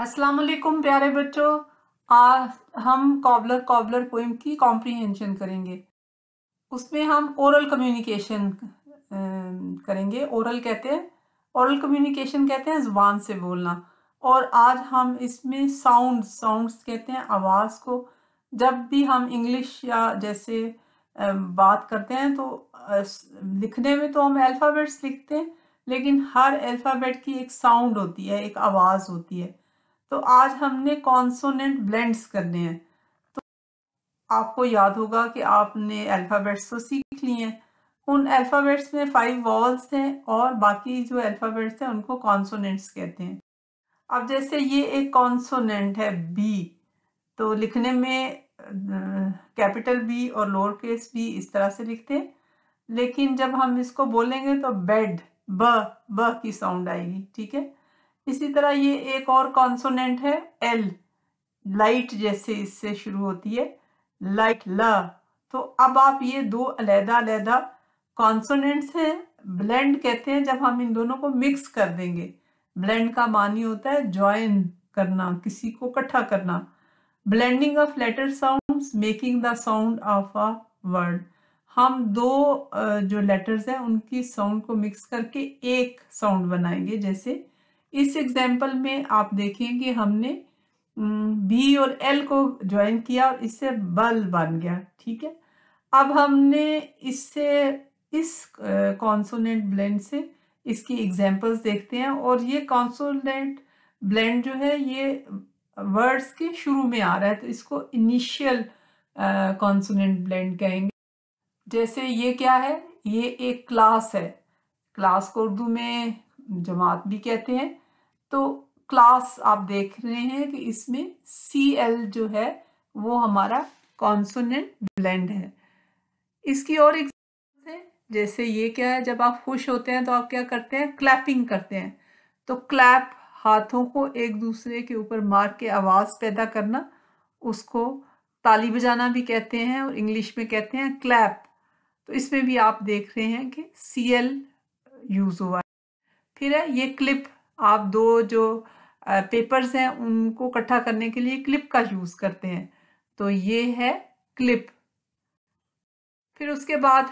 अस्सलाम वालेकुम प्यारे बच्चों आज हम कॉबलर कॉबलर पोइम की कॉम्प्रीहेंशन करेंगे उसमें हम ओरल कम्युनिकेशन करेंगे ओरल कहते हैं ओरल कम्युनिकेशन कहते हैं जुबान से बोलना और आज हम इसमें साउंड साउंड्स कहते हैं आवाज़ को जब भी हम इंग्लिश या जैसे बात करते हैं तो लिखने में तो हम अल्फ़ाबेट्स लिखते हैं लेकिन हर अल्फ़ाबेट की एक साउंड होती है एक आवाज़ होती है तो आज हमने कॉन्सोनेंट ब्लेंड्स करने हैं तो आपको याद होगा कि आपने अल्फ़ाबेट्स तो सीख लिए हैं उन अल्फ़ाबेट्स में फाइव वॉल्स हैं और बाकी जो अल्फ़ाबेट्स हैं उनको कॉन्सोनेंट्स कहते हैं अब जैसे ये एक कॉन्सोनेंट है बी तो लिखने में कैपिटल बी और लोअर केस बी इस तरह से लिखते हैं लेकिन जब हम इसको बोलेंगे तो बेड ब ब की साउंड आएगी ठीक है इसी तरह ये एक और कॉन्सोनेंट है एल लाइट जैसे इससे शुरू होती है लाइट ल तो अब आप ये दो अलहदा अलहदा कॉन्सोनेंट्स हैं ब्लेंड कहते हैं जब हम इन दोनों को मिक्स कर देंगे ब्लेंड का मानी होता है ज्वाइन करना किसी को इकट्ठा करना blending of letter sounds making the sound of a word हम दो जो लेटर्स हैं उनकी साउंड को मिक्स करके एक साउंड बनाएंगे जैसे इस एग्जाम्पल में आप देखें कि हमने बी और एल को ज्वाइन किया और इससे बल बन गया ठीक है अब हमने इससे इस कॉन्सोनेंट ब्लेंड से इसकी एग्जाम्पल्स देखते हैं और ये कॉन्सोनेंट ब्लेंड जो है ये वर्ड्स के शुरू में आ रहा है तो इसको इनिशियल कॉन्सोनेंट ब्लेंड कहेंगे जैसे ये क्या है ये एक क्लास है क्लास को उर्दू में जमात भी कहते हैं तो क्लास आप देख रहे हैं कि इसमें सी एल जो है वो हमारा कॉन्सोनेंट ब्लेंड है इसकी और एग्जाम्पल है जैसे ये क्या है जब आप खुश होते हैं तो आप क्या करते हैं क्लैपिंग करते हैं तो क्लैप हाथों को एक दूसरे के ऊपर मार के आवाज़ पैदा करना उसको ताली बजाना भी कहते हैं और इंग्लिश में कहते हैं क्लैप तो इसमें भी आप देख रहे हैं कि सी एल यूज़ हुआ है फिर है ये क्लिप आप दो जो पेपर्स हैं उनको इकट्ठा करने के लिए क्लिप का यूज़ करते हैं तो ये है क्लिप फिर उसके बाद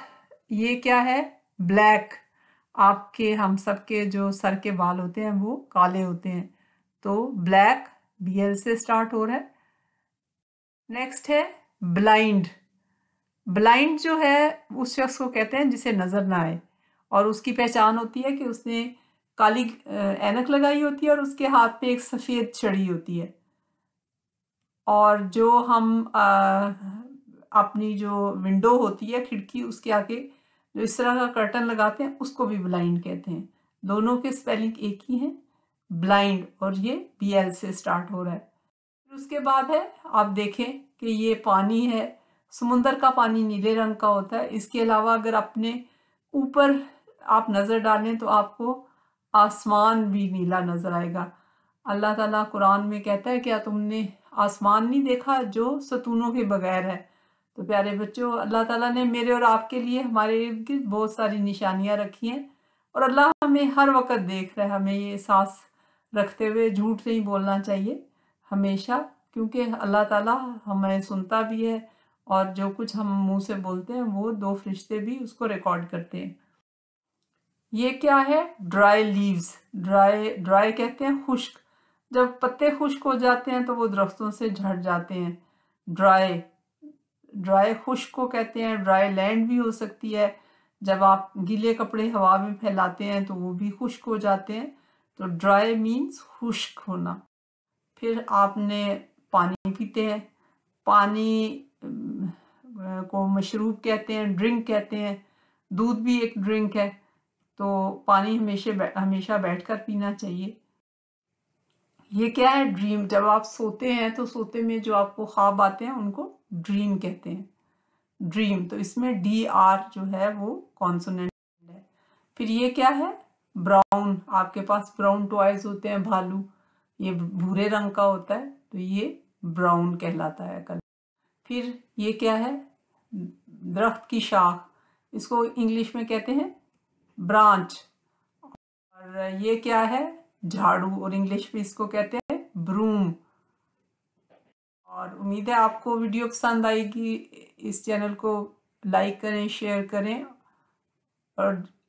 ये क्या है ब्लैक आपके हम सबके जो सर के बाल होते हैं वो काले होते हैं तो ब्लैक बी एल से स्टार्ट हो रहा है नेक्स्ट है ब्लाइंड ब्लाइंड जो है उस शख्स को कहते हैं जिसे नज़र ना आए और उसकी पहचान होती है कि उसने काली एनक लगाई होती है और उसके हाथ पे एक सफ़ेद चढ़ी होती है और जो हम आ, अपनी जो विंडो होती है खिड़की उसके आगे जो इस तरह का कर्टन लगाते हैं उसको भी ब्लाइंड कहते हैं दोनों के स्पेलिंग एक ही हैं ब्लाइंड और ये बी एल से स्टार्ट हो रहा है फिर उसके बाद है आप देखें कि ये पानी है समुंदर का पानी नीले रंग का होता है इसके अलावा अगर अपने ऊपर आप नज़र डालें तो आपको आसमान भी नीला नज़र आएगा अल्लाह ताला कुरान में कहता है क्या तुमने आसमान नहीं देखा जो सतूनों के बगैर है तो प्यारे बच्चों अल्लाह ताला ने मेरे और आपके लिए हमारे इर्द बहुत सारी निशानियाँ रखी हैं और अल्लाह हमें हर वक्त देख रहा है हमें ये एहसास रखते हुए झूठ नहीं बोलना चाहिए हमेशा क्योंकि अल्लाह ताला हमें सुनता भी है और जो कुछ हम मुंह से बोलते हैं वो दो फरिश्ते भी उसको रिकॉर्ड करते हैं ये क्या है ड्राई लीव्स ड्राई ड्राई कहते हैं खुश्क जब पत्ते खुश्क हो जाते हैं तो वो दरख्तों से झड़ जाते हैं ड्राई ड्राई खुश्क को कहते हैं ड्राई लैंड भी हो सकती है जब आप गीले कपड़े हवा में फैलाते हैं तो वो भी खुश्क हो जाते हैं तो ड्राई मीन्स खुश्क होना फिर आपने पानी पीते हैं पानी को मशरूब कहते हैं ड्रिंक कहते हैं दूध भी एक ड्रिंक है तो पानी हमेशा हमेशा बैठ कर पीना चाहिए ये क्या है ड्रीम जब आप सोते हैं तो सोते में जो आपको ख्वाब आते हैं उनको ड्रीम कहते हैं ड्रीम तो इसमें डी आर जो है वो कॉन्सोनेंट है फिर ये क्या है ब्राउन आपके पास ब्राउन टॉयज होते हैं भालू ये भूरे रंग का होता है तो ये ब्राउन कहलाता है कलर फिर ये क्या है दरख्त की शाख इसको इंग्लिश में कहते हैं ब्रांच और ये क्या है झाड़ू और इंग्लिश में इसको कहते हैं ब्रूम और उम्मीद है आपको वीडियो पसंद आएगी इस चैनल को लाइक करें शेयर करें और